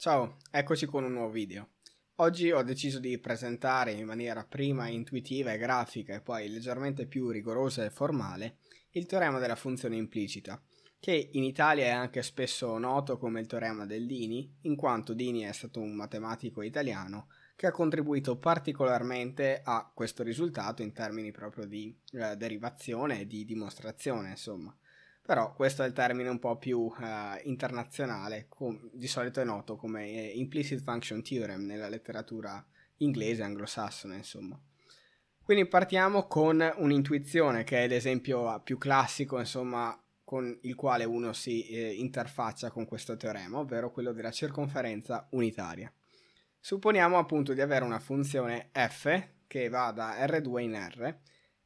Ciao, eccoci con un nuovo video. Oggi ho deciso di presentare in maniera prima intuitiva e grafica e poi leggermente più rigorosa e formale il teorema della funzione implicita, che in Italia è anche spesso noto come il teorema del Dini, in quanto Dini è stato un matematico italiano che ha contribuito particolarmente a questo risultato in termini proprio di eh, derivazione e di dimostrazione, insomma però questo è il termine un po' più uh, internazionale, com- di solito è noto come eh, implicit function theorem nella letteratura inglese anglosassone, insomma. Quindi partiamo con un'intuizione che è l'esempio più classico, insomma, con il quale uno si eh, interfaccia con questo teorema, ovvero quello della circonferenza unitaria. Supponiamo appunto di avere una funzione f che va da R2 in R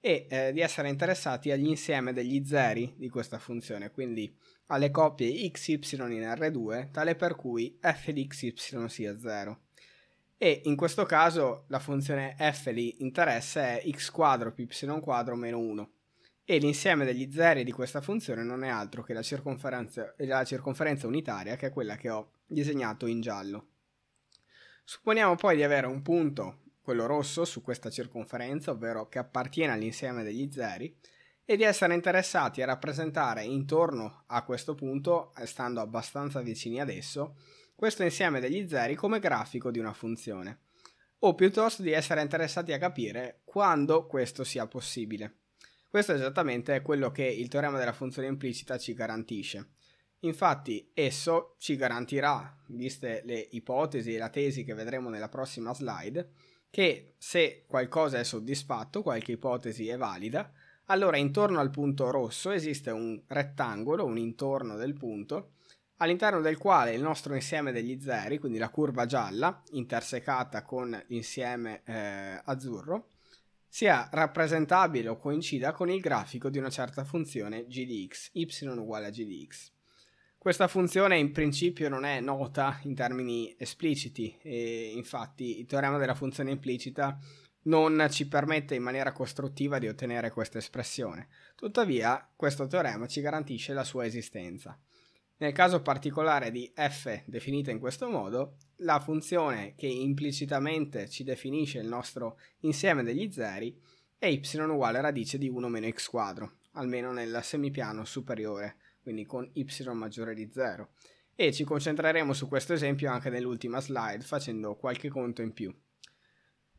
e eh, di essere interessati all'insieme degli zeri di questa funzione, quindi alle coppie xy in R2, tale per cui f di xy sia 0. E in questo caso la funzione f di interesse è x quadro più y quadro meno 1. E l'insieme degli zeri di questa funzione non è altro che la circonferenza, la circonferenza unitaria, che è quella che ho disegnato in giallo. Supponiamo poi di avere un punto quello rosso su questa circonferenza, ovvero che appartiene all'insieme degli zeri, e di essere interessati a rappresentare intorno a questo punto, eh, stando abbastanza vicini ad esso, questo insieme degli zeri come grafico di una funzione, o piuttosto di essere interessati a capire quando questo sia possibile. Questo esattamente è quello che il teorema della funzione implicita ci garantisce. Infatti esso ci garantirà, viste le ipotesi e la tesi che vedremo nella prossima slide, che se qualcosa è soddisfatto, qualche ipotesi è valida, allora intorno al punto rosso esiste un rettangolo, un intorno del punto, all'interno del quale il nostro insieme degli zeri, quindi la curva gialla, intersecata con l'insieme eh, azzurro, sia rappresentabile o coincida con il grafico di una certa funzione g di x, y uguale a g di x. Questa funzione in principio non è nota in termini espliciti, infatti il teorema della funzione implicita non ci permette in maniera costruttiva di ottenere questa espressione. Tuttavia, questo teorema ci garantisce la sua esistenza. Nel caso particolare di f definita in questo modo, la funzione che implicitamente ci definisce il nostro insieme degli zeri è y uguale a radice di 1 meno x quadro, almeno nel semipiano superiore quindi con y maggiore di 0. E ci concentreremo su questo esempio anche nell'ultima slide facendo qualche conto in più.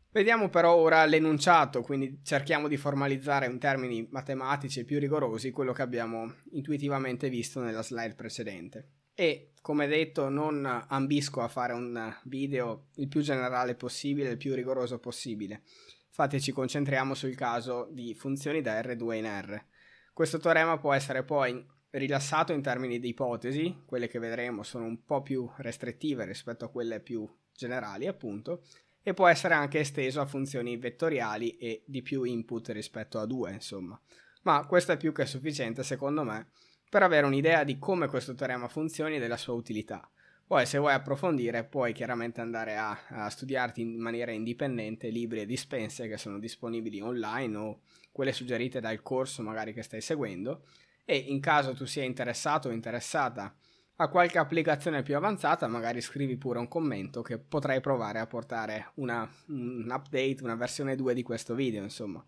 Vediamo però ora l'enunciato, quindi cerchiamo di formalizzare in termini matematici più rigorosi quello che abbiamo intuitivamente visto nella slide precedente. E come detto non ambisco a fare un video il più generale possibile, il più rigoroso possibile. Infatti ci concentriamo sul caso di funzioni da R2 in R. Questo teorema può essere poi rilassato in termini di ipotesi, quelle che vedremo sono un po' più restrittive rispetto a quelle più generali, appunto, e può essere anche esteso a funzioni vettoriali e di più input rispetto a due, insomma. Ma questo è più che sufficiente, secondo me, per avere un'idea di come questo teorema funzioni e della sua utilità. Poi se vuoi approfondire puoi chiaramente andare a, a, studiarti in maniera indipendente libri e dispense che sono disponibili online o quelle suggerite dal corso magari che stai seguendo e in caso tu sia interessato o interessata a qualche applicazione più avanzata, magari scrivi pure un commento che potrei provare a portare una, un update, una versione 2 di questo video, insomma.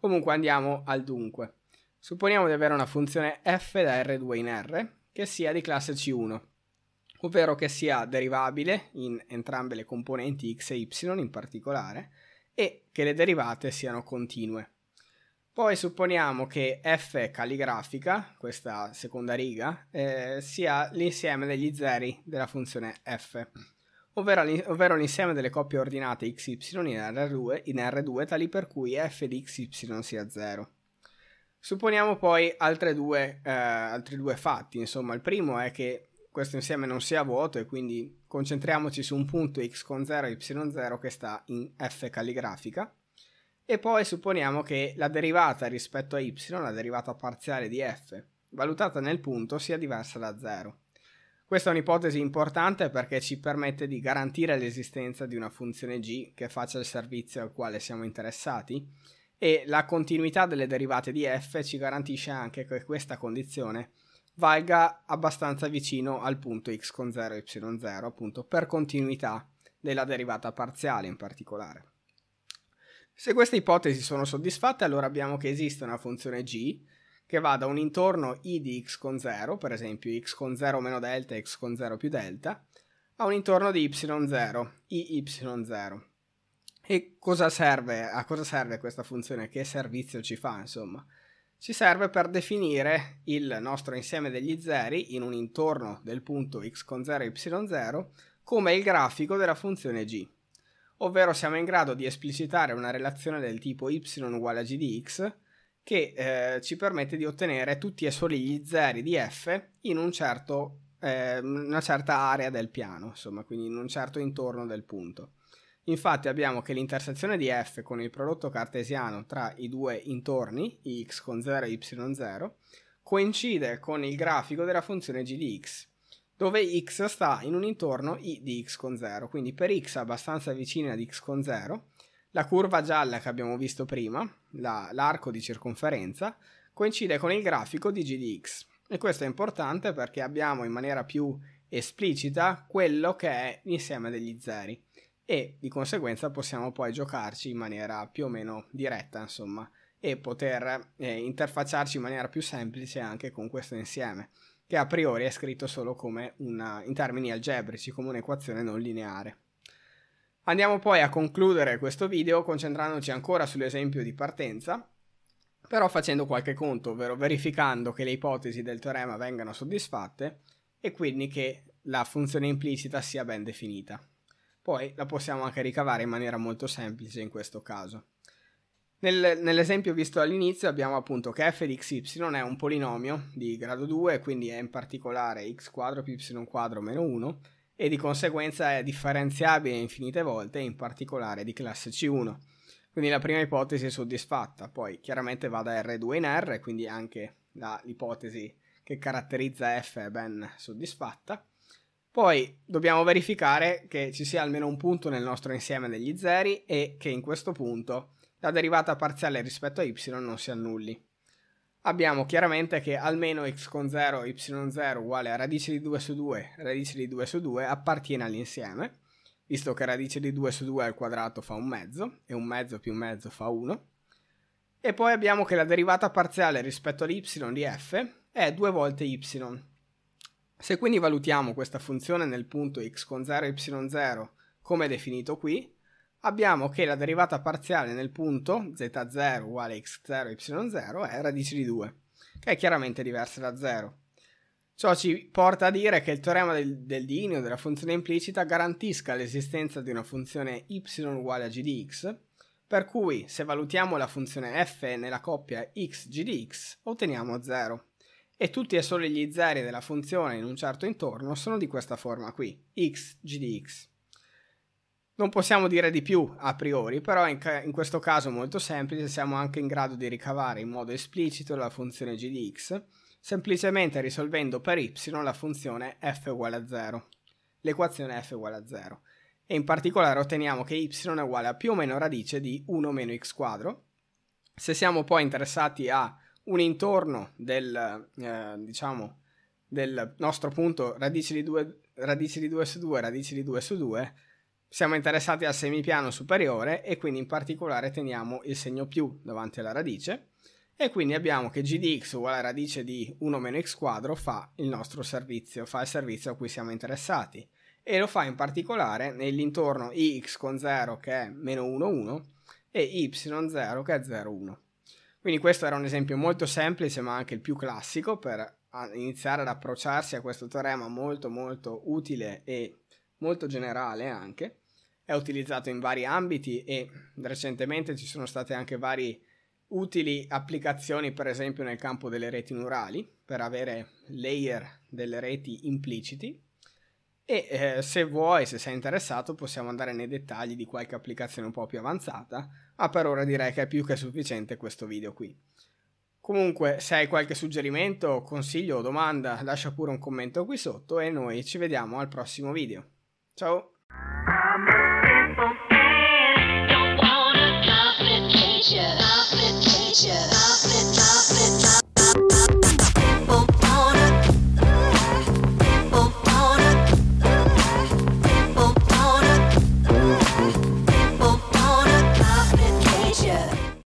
Comunque andiamo al dunque. Supponiamo di avere una funzione f da R2 in R che sia di classe C1, ovvero che sia derivabile in entrambe le componenti x e y in particolare, e che le derivate siano continue. Poi supponiamo che f calligrafica, questa seconda riga, eh, sia l'insieme degli zeri della funzione f, ovvero, ovvero l'insieme delle coppie ordinate xy in R2, in R2 tali per cui f di x, y sia 0. Supponiamo poi due, eh, altri due fatti, insomma il primo è che questo insieme non sia vuoto e quindi concentriamoci su un punto x con 0 e y0 che sta in f calligrafica e poi supponiamo che la derivata rispetto a y, la derivata parziale di f, valutata nel punto, sia diversa da 0. Questa è un'ipotesi importante perché ci permette di garantire l'esistenza di una funzione g che faccia il servizio al quale siamo interessati e la continuità delle derivate di f ci garantisce anche che questa condizione valga abbastanza vicino al punto x con 0 y0 appunto per continuità della derivata parziale in particolare. Se queste ipotesi sono soddisfatte, allora abbiamo che esiste una funzione g che va da un intorno i di x con 0, per esempio x con 0 meno delta, x con 0 più delta, a un intorno di y0, iy0. E cosa serve, a cosa serve questa funzione? Che servizio ci fa, insomma? Ci serve per definire il nostro insieme degli zeri in un intorno del punto x con 0, y0 come il grafico della funzione g ovvero siamo in grado di esplicitare una relazione del tipo y uguale a g di x che eh, ci permette di ottenere tutti e soli gli zeri di f in un certo, eh, una certa area del piano, insomma, quindi in un certo intorno del punto. Infatti abbiamo che l'intersezione di f con il prodotto cartesiano tra i due intorni, x con 0 e y0, coincide con il grafico della funzione g di x, dove x sta in un intorno i di x con 0, quindi per x abbastanza vicina ad x con 0, la curva gialla che abbiamo visto prima, l'arco di circonferenza, coincide con il grafico di g di x. E questo è importante perché abbiamo in maniera più esplicita quello che è l'insieme degli zeri e di conseguenza possiamo poi giocarci in maniera più o meno diretta, insomma, e poter eh, interfacciarci in maniera più semplice anche con questo insieme che a priori è scritto solo come una, in termini algebrici, come un'equazione non lineare. Andiamo poi a concludere questo video concentrandoci ancora sull'esempio di partenza, però facendo qualche conto, ovvero verificando che le ipotesi del teorema vengano soddisfatte e quindi che la funzione implicita sia ben definita. Poi la possiamo anche ricavare in maniera molto semplice in questo caso. Nel, nell'esempio visto all'inizio abbiamo appunto che f di xy è un polinomio di grado 2, quindi è in particolare x quadro più y quadro meno 1 e di conseguenza è differenziabile infinite volte, in particolare di classe C1. Quindi la prima ipotesi è soddisfatta, poi chiaramente va da R2 in R, quindi anche l'ipotesi che caratterizza f è ben soddisfatta. Poi dobbiamo verificare che ci sia almeno un punto nel nostro insieme degli zeri e che in questo punto la derivata parziale rispetto a y non si annulli. Abbiamo chiaramente che almeno x con 0, y0 uguale a radice di 2 su 2, radice di 2 su 2 appartiene all'insieme, visto che radice di 2 su 2 al quadrato fa un mezzo, e un mezzo più un mezzo fa 1. E poi abbiamo che la derivata parziale rispetto all'y di f è 2 volte y. Se quindi valutiamo questa funzione nel punto x con 0, y0 come definito qui, abbiamo che la derivata parziale nel punto z0 uguale x0 y0 è radice di 2, che è chiaramente diversa da 0. Ciò ci porta a dire che il teorema del, del dinio della funzione implicita garantisca l'esistenza di una funzione y uguale a g di x, per cui se valutiamo la funzione f nella coppia x g di x otteniamo 0. E tutti e solo gli zeri della funzione in un certo intorno sono di questa forma qui, x g di x. Non possiamo dire di più a priori, però in, ca- in, questo caso molto semplice siamo anche in grado di ricavare in modo esplicito la funzione g di x, semplicemente risolvendo per y la funzione f uguale a 0, l'equazione f uguale a 0. E in particolare otteniamo che y è uguale a più o meno radice di 1 meno x quadro. Se siamo poi interessati a un intorno del, eh, diciamo, del nostro punto radice di, 2, radice di 2 su 2, radice di 2 su 2, siamo interessati al semipiano superiore e quindi in particolare teniamo il segno più davanti alla radice e quindi abbiamo che g di x uguale a radice di 1 meno x quadro fa il nostro servizio, fa il servizio a cui siamo interessati e lo fa in particolare nell'intorno x con 0 che è meno 1 1 e y0 che è 0 1. Quindi questo era un esempio molto semplice ma anche il più classico per iniziare ad approcciarsi a questo teorema molto molto utile e molto generale anche è utilizzato in vari ambiti e recentemente ci sono state anche varie utili applicazioni per esempio nel campo delle reti neurali per avere layer delle reti impliciti e eh, se vuoi, se sei interessato, possiamo andare nei dettagli di qualche applicazione un po' più avanzata, ma per ora direi che è più che sufficiente questo video qui. Comunque, se hai qualche suggerimento, consiglio o domanda, lascia pure un commento qui sotto e noi ci vediamo al prossimo video. Ciao!